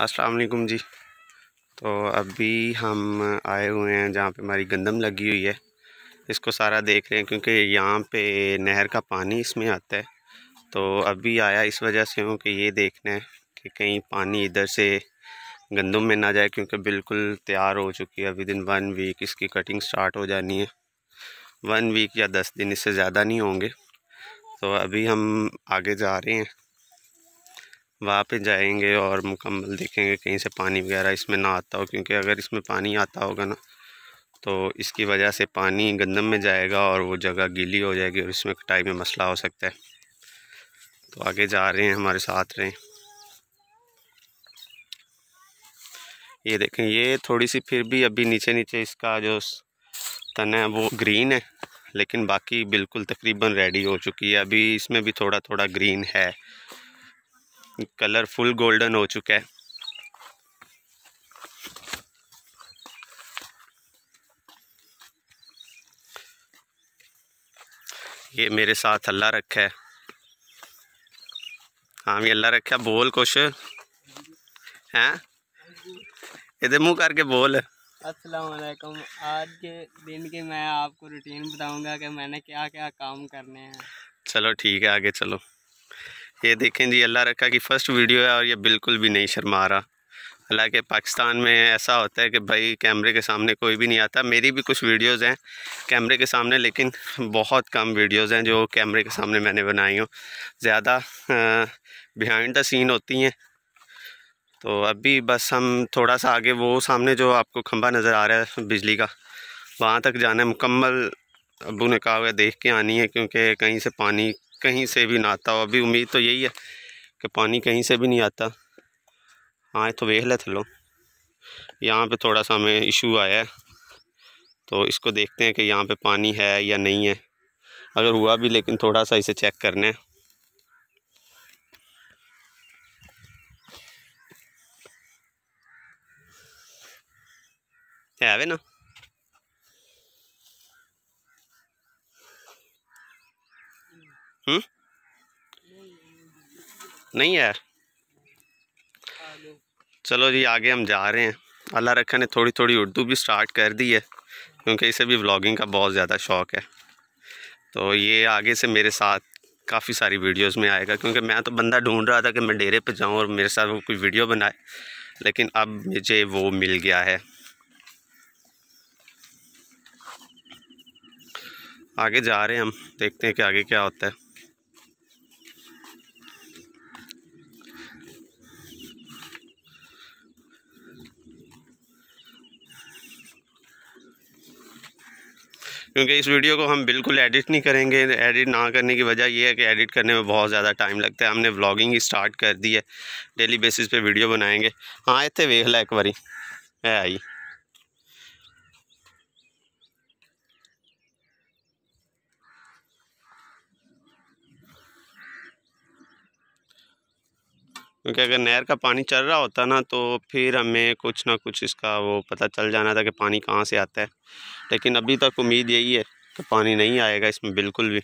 असलकुम जी तो अभी हम आए हुए हैं जहाँ पे हमारी गंदम लगी हुई है इसको सारा देख रहे हैं क्योंकि यहाँ पे नहर का पानी इसमें आता है तो अभी आया इस वजह से हूँ कि ये देखना है कि कहीं पानी इधर से गंदम में ना जाए क्योंकि बिल्कुल तैयार हो चुकी है विद इन वन वीक इसकी कटिंग स्टार्ट हो जानी है वन वीक या दस दिन इससे ज़्यादा नहीं होंगे तो अभी हम आगे जा रहे हैं वहाँ पे जाएंगे और मुकम्मल देखेंगे कहीं से पानी वगैरह इसमें ना आता हो क्योंकि अगर इसमें पानी आता होगा ना तो इसकी वजह से पानी गंदम में जाएगा और वो जगह गीली हो जाएगी और इसमें कटाई में मसला हो सकता है तो आगे जा रहे हैं हमारे साथ रहें ये देखें ये थोड़ी सी फिर भी अभी नीचे नीचे इसका जो तन है वो ग्रीन है लेकिन बाकी बिल्कुल तकरीबन रेडी हो चुकी है अभी इसमें भी थोड़ा थोड़ा ग्रीन है कलर फुल गोल्डन हो चुका है ये मेरे साथ अल्लाह रखा है हाँ भी अल्लाह रखा बोल कुछ हैं ये मुंह करके बोल असलकुम आज के दिन की मैं आपको रूटीन बताऊंगा कि मैंने क्या क्या काम करने हैं चलो ठीक है आगे चलो ये देखें जी अल्लाह रखा कि फ़र्स्ट वीडियो है और ये बिल्कुल भी नहीं शर्मा रहा हालांकि पाकिस्तान में ऐसा होता है कि भाई कैमरे के सामने कोई भी नहीं आता मेरी भी कुछ वीडियोज़ हैं कैमरे के सामने लेकिन बहुत कम वीडियोज़ हैं जो कैमरे के सामने मैंने बनाई हूँ ज़्यादा बिहाइंड द सीन होती हैं तो अभी बस हम थोड़ा सा आगे वो सामने जो आपको खंभा नज़र आ रहा है बिजली का वहाँ तक जाना है मुकम्मल अबू ने कहा हुआ देख के आनी है क्योंकि कहीं से पानी कहीं से भी ना आता हो अभी उम्मीद तो यही है कि पानी कहीं से भी नहीं आता हाँ तो वेख ले थलो यहाँ पे थोड़ा सा हमें इशू आया है तो इसको देखते हैं कि यहाँ पे पानी है या नहीं है अगर हुआ भी लेकिन थोड़ा सा इसे चेक करना है है वे ना हम्म नहीं यार चलो जी आगे हम जा रहे हैं अल्लाह रखा ने थोड़ी थोड़ी उर्दू भी स्टार्ट कर दी है क्योंकि इसे भी व्लॉगिंग का बहुत ज़्यादा शौक़ है तो ये आगे से मेरे साथ काफ़ी सारी वीडियोस में आएगा क्योंकि मैं तो बंदा ढूंढ रहा था कि मैं डेरे पे जाऊं और मेरे साथ वो कोई वीडियो बनाए लेकिन अब मुझे वो मिल गया है आगे जा रहे हैं हम देखते हैं कि आगे क्या होता है क्योंकि इस वीडियो को हम बिल्कुल एडिट नहीं करेंगे एडिट ना करने की वजह यह है कि एडिट करने में बहुत ज़्यादा टाइम लगता है हमने व्लॉगिंग स्टार्ट कर दी है डेली बेसिस पे वीडियो बनाएंगे हाँ इतने वेख ला एक बारी है आई क्योंकि अगर नहर का पानी चल रहा होता ना तो फिर हमें कुछ ना कुछ इसका वो पता चल जाना था कि पानी कहाँ से आता है लेकिन अभी तक उम्मीद यही है कि पानी नहीं आएगा इसमें बिल्कुल भी